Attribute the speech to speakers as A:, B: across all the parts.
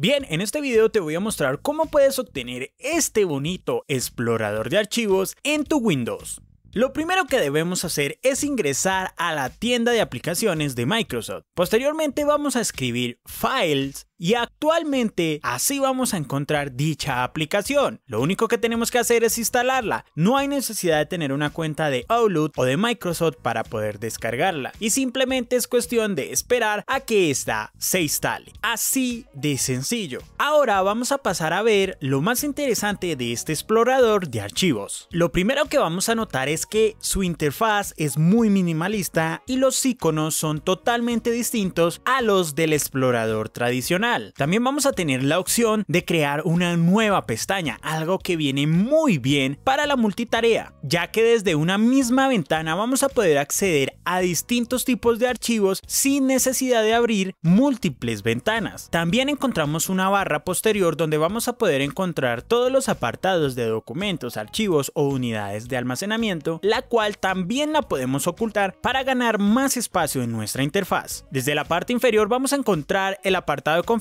A: Bien, en este video te voy a mostrar cómo puedes obtener este bonito explorador de archivos en tu Windows. Lo primero que debemos hacer es ingresar a la tienda de aplicaciones de Microsoft. Posteriormente vamos a escribir Files y actualmente así vamos a encontrar dicha aplicación. Lo único que tenemos que hacer es instalarla. No hay necesidad de tener una cuenta de Outlook o de Microsoft para poder descargarla. Y simplemente es cuestión de esperar a que esta se instale. Así de sencillo. Ahora vamos a pasar a ver lo más interesante de este explorador de archivos. Lo primero que vamos a notar es que su interfaz es muy minimalista y los iconos son totalmente distintos a los del explorador tradicional. También vamos a tener la opción de crear una nueva pestaña, algo que viene muy bien para la multitarea, ya que desde una misma ventana vamos a poder acceder a distintos tipos de archivos sin necesidad de abrir múltiples ventanas. También encontramos una barra posterior donde vamos a poder encontrar todos los apartados de documentos, archivos o unidades de almacenamiento, la cual también la podemos ocultar para ganar más espacio en nuestra interfaz. Desde la parte inferior vamos a encontrar el apartado de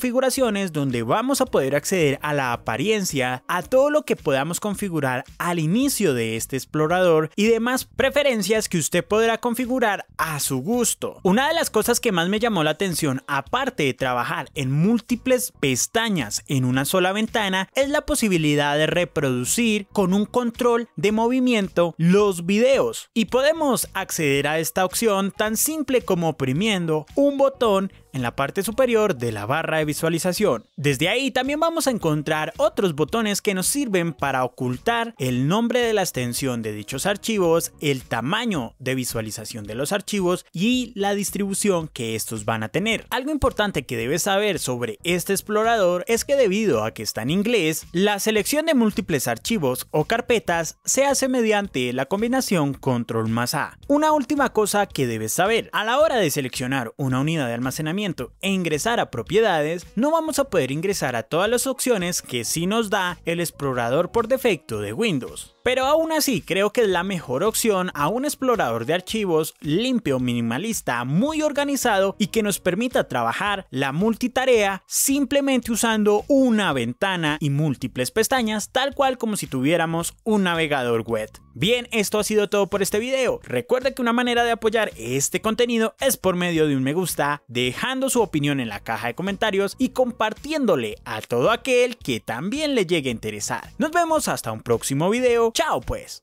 A: donde vamos a poder acceder a la apariencia, a todo lo que podamos configurar al inicio de este explorador y demás preferencias que usted podrá configurar a su gusto. Una de las cosas que más me llamó la atención, aparte de trabajar en múltiples pestañas en una sola ventana, es la posibilidad de reproducir con un control de movimiento los videos y podemos acceder a esta opción tan simple como oprimiendo un botón en la parte superior de la barra de visualización. Desde ahí también vamos a encontrar otros botones que nos sirven para ocultar el nombre de la extensión de dichos archivos, el tamaño de visualización de los archivos y la distribución que estos van a tener. Algo importante que debes saber sobre este explorador es que debido a que está en inglés, la selección de múltiples archivos o carpetas se hace mediante la combinación control más A. Una última cosa que debes saber, a la hora de seleccionar una unidad de almacenamiento e ingresar a propiedades, no vamos a poder ingresar a todas las opciones que sí nos da el explorador por defecto de Windows. Pero aún así, creo que es la mejor opción a un explorador de archivos limpio, minimalista, muy organizado y que nos permita trabajar la multitarea simplemente usando una ventana y múltiples pestañas, tal cual como si tuviéramos un navegador web. Bien, esto ha sido todo por este video. Recuerda que una manera de apoyar este contenido es por medio de un me gusta, dejando su opinión en la caja de comentarios y compartiéndole a todo aquel que también le llegue a interesar. Nos vemos hasta un próximo video. Chao pues.